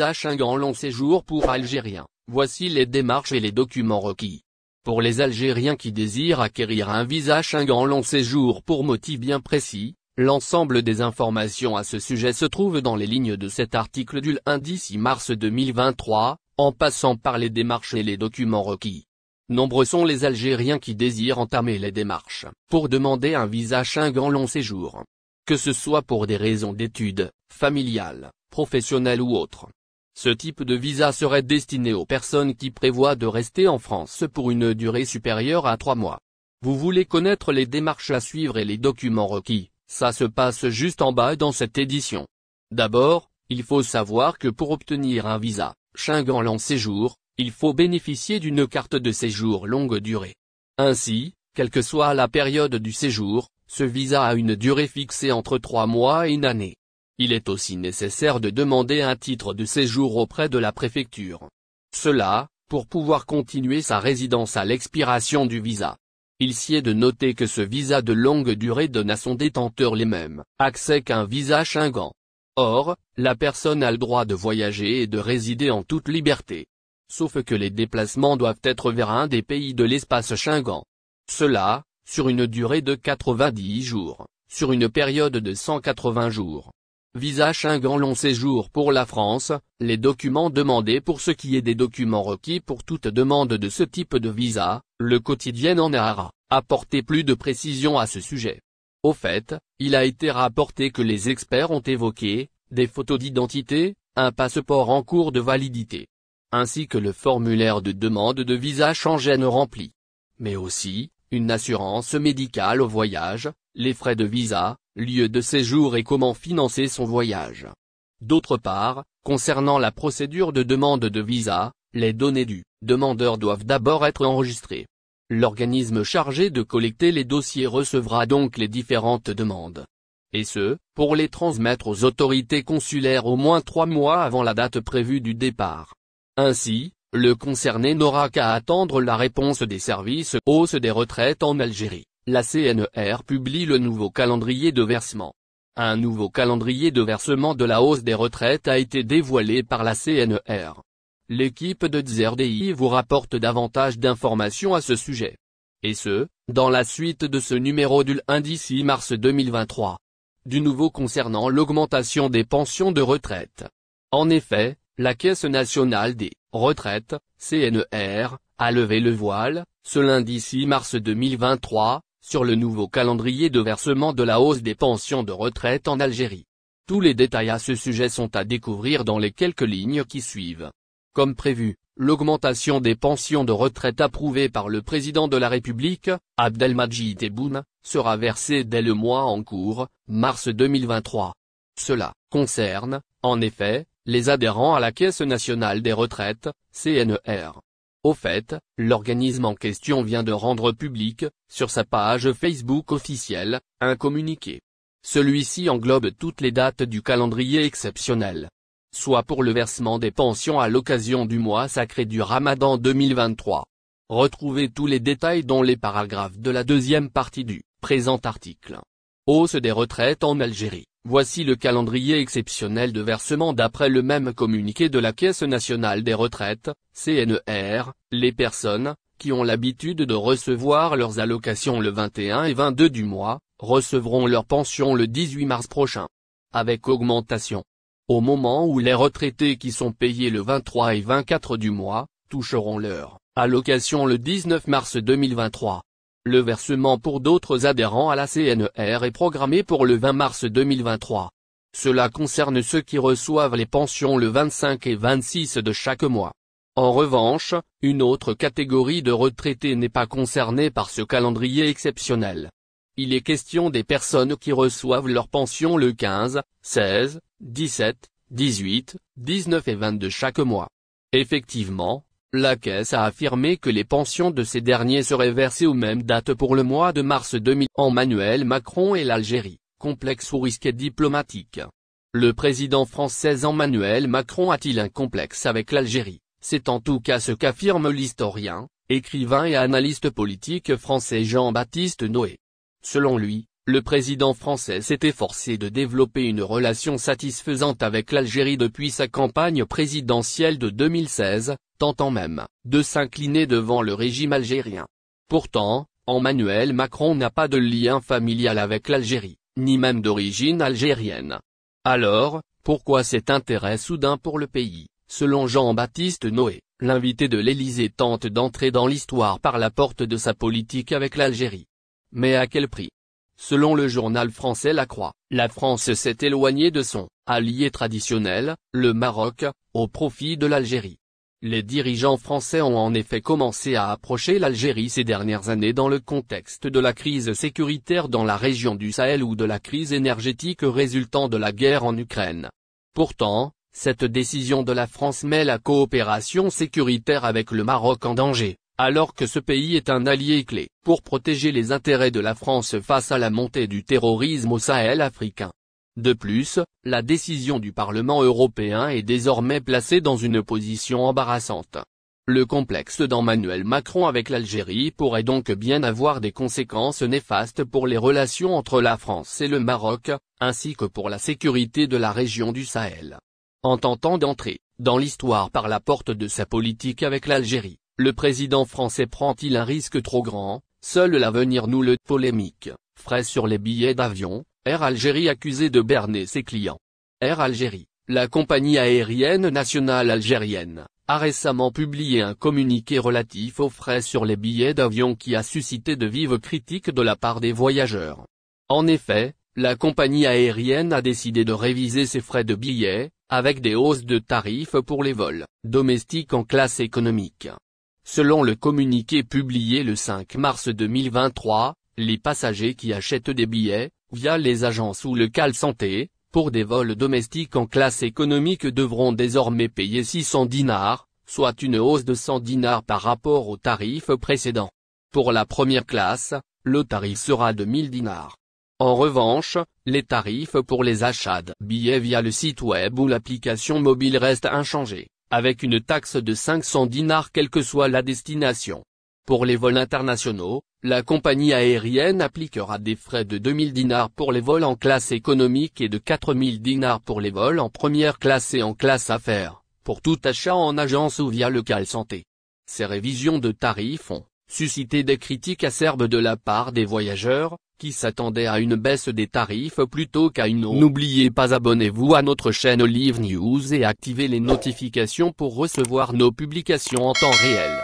Visa long séjour pour Algériens, voici les démarches et les documents requis. Pour les Algériens qui désirent acquérir un visa grand long séjour pour motif bien précis, l'ensemble des informations à ce sujet se trouve dans les lignes de cet article du lundi 6 mars 2023, en passant par les démarches et les documents requis. Nombreux sont les Algériens qui désirent entamer les démarches pour demander un visa grand long séjour. Que ce soit pour des raisons d'études, familiales, professionnelles ou autres, ce type de visa serait destiné aux personnes qui prévoient de rester en France pour une durée supérieure à trois mois. Vous voulez connaître les démarches à suivre et les documents requis, ça se passe juste en bas dans cette édition. D'abord, il faut savoir que pour obtenir un visa, Schengen long séjour, il faut bénéficier d'une carte de séjour longue durée. Ainsi, quelle que soit la période du séjour, ce visa a une durée fixée entre trois mois et une année il est aussi nécessaire de demander un titre de séjour auprès de la préfecture. Cela, pour pouvoir continuer sa résidence à l'expiration du visa. Il s'y est de noter que ce visa de longue durée donne à son détenteur les mêmes accès qu'un visa chingant. Or, la personne a le droit de voyager et de résider en toute liberté. Sauf que les déplacements doivent être vers un des pays de l'espace chingant. Cela, sur une durée de 90 jours, sur une période de 180 jours. Visa chingant long séjour pour la France, les documents demandés pour ce qui est des documents requis pour toute demande de ce type de visa, le quotidien en a apporté plus de précisions à ce sujet. Au fait, il a été rapporté que les experts ont évoqué, des photos d'identité, un passeport en cours de validité, ainsi que le formulaire de demande de visa Schengen rempli. Mais aussi, une assurance médicale au voyage, les frais de visa, lieu de séjour et comment financer son voyage. D'autre part, concernant la procédure de demande de visa, les données du demandeur doivent d'abord être enregistrées. L'organisme chargé de collecter les dossiers recevra donc les différentes demandes. Et ce, pour les transmettre aux autorités consulaires au moins trois mois avant la date prévue du départ. Ainsi, le concerné n'aura qu'à attendre la réponse des services hausse des retraites en Algérie la CNR e publie le nouveau calendrier de versement. Un nouveau calendrier de versement de la hausse des retraites a été dévoilé par la CNR. E L'équipe de ZRDI vous rapporte davantage d'informations à ce sujet. Et ce, dans la suite de ce numéro du lundi 6 mars 2023. Du nouveau concernant l'augmentation des pensions de retraite. En effet, la Caisse nationale des retraites, CNR, e a levé le voile, ce lundi 6 mars 2023, sur le nouveau calendrier de versement de la hausse des pensions de retraite en Algérie. Tous les détails à ce sujet sont à découvrir dans les quelques lignes qui suivent. Comme prévu, l'augmentation des pensions de retraite approuvée par le président de la République, Abdelmadjid Tebboune, sera versée dès le mois en cours, mars 2023. Cela concerne, en effet, les adhérents à la Caisse nationale des retraites, CNR. E au fait, l'organisme en question vient de rendre public, sur sa page Facebook officielle, un communiqué. Celui-ci englobe toutes les dates du calendrier exceptionnel. Soit pour le versement des pensions à l'occasion du mois sacré du Ramadan 2023. Retrouvez tous les détails dans les paragraphes de la deuxième partie du présent article. Hausse des retraites en Algérie. Voici le calendrier exceptionnel de versement d'après le même communiqué de la Caisse nationale des retraites, CNR, e les personnes, qui ont l'habitude de recevoir leurs allocations le 21 et 22 du mois, recevront leur pension le 18 mars prochain. Avec augmentation. Au moment où les retraités qui sont payés le 23 et 24 du mois, toucheront leur allocation le 19 mars 2023. Le versement pour d'autres adhérents à la CNR e est programmé pour le 20 mars 2023. Cela concerne ceux qui reçoivent les pensions le 25 et 26 de chaque mois. En revanche, une autre catégorie de retraités n'est pas concernée par ce calendrier exceptionnel. Il est question des personnes qui reçoivent leurs pensions le 15, 16, 17, 18, 19 et 22 chaque mois. Effectivement, la Caisse a affirmé que les pensions de ces derniers seraient versées aux mêmes dates pour le mois de mars 2000. Emmanuel Macron et l'Algérie, complexe ou risqué diplomatique Le président français Emmanuel Macron a-t-il un complexe avec l'Algérie C'est en tout cas ce qu'affirme l'historien, écrivain et analyste politique français Jean-Baptiste Noé. Selon lui, le président français s'est efforcé de développer une relation satisfaisante avec l'Algérie depuis sa campagne présidentielle de 2016, tentant même de s'incliner devant le régime algérien. Pourtant, Emmanuel Macron n'a pas de lien familial avec l'Algérie, ni même d'origine algérienne. Alors, pourquoi cet intérêt soudain pour le pays Selon Jean-Baptiste Noé, l'invité de l'Élysée tente d'entrer dans l'histoire par la porte de sa politique avec l'Algérie. Mais à quel prix Selon le journal français La Croix, la France s'est éloignée de son allié traditionnel, le Maroc, au profit de l'Algérie. Les dirigeants français ont en effet commencé à approcher l'Algérie ces dernières années dans le contexte de la crise sécuritaire dans la région du Sahel ou de la crise énergétique résultant de la guerre en Ukraine. Pourtant, cette décision de la France met la coopération sécuritaire avec le Maroc en danger alors que ce pays est un allié clé, pour protéger les intérêts de la France face à la montée du terrorisme au Sahel africain. De plus, la décision du Parlement européen est désormais placée dans une position embarrassante. Le complexe d'Emmanuel Macron avec l'Algérie pourrait donc bien avoir des conséquences néfastes pour les relations entre la France et le Maroc, ainsi que pour la sécurité de la région du Sahel. En tentant d'entrer, dans l'histoire par la porte de sa politique avec l'Algérie, le président français prend-il un risque trop grand Seul l'avenir nous le polémique. Frais sur les billets d'avion, Air Algérie accusé de berner ses clients. Air Algérie, la compagnie aérienne nationale algérienne, a récemment publié un communiqué relatif aux frais sur les billets d'avion qui a suscité de vives critiques de la part des voyageurs. En effet, la compagnie aérienne a décidé de réviser ses frais de billets, avec des hausses de tarifs pour les vols, domestiques en classe économique, Selon le communiqué publié le 5 mars 2023, les passagers qui achètent des billets, via les agences ou le Cal Santé, pour des vols domestiques en classe économique devront désormais payer 600 dinars, soit une hausse de 100 dinars par rapport au tarif précédent. Pour la première classe, le tarif sera de 1000 dinars. En revanche, les tarifs pour les achats de billets via le site web ou l'application mobile restent inchangés avec une taxe de 500 dinars quelle que soit la destination. Pour les vols internationaux, la compagnie aérienne appliquera des frais de 2000 dinars pour les vols en classe économique et de 4000 dinars pour les vols en première classe et en classe affaires, pour tout achat en agence ou via le santé. Ces révisions de tarifs ont, susciter des critiques acerbes de la part des voyageurs, qui s'attendaient à une baisse des tarifs plutôt qu'à une autre. N'oubliez pas abonnez-vous à notre chaîne Live News et activez les notifications pour recevoir nos publications en temps réel.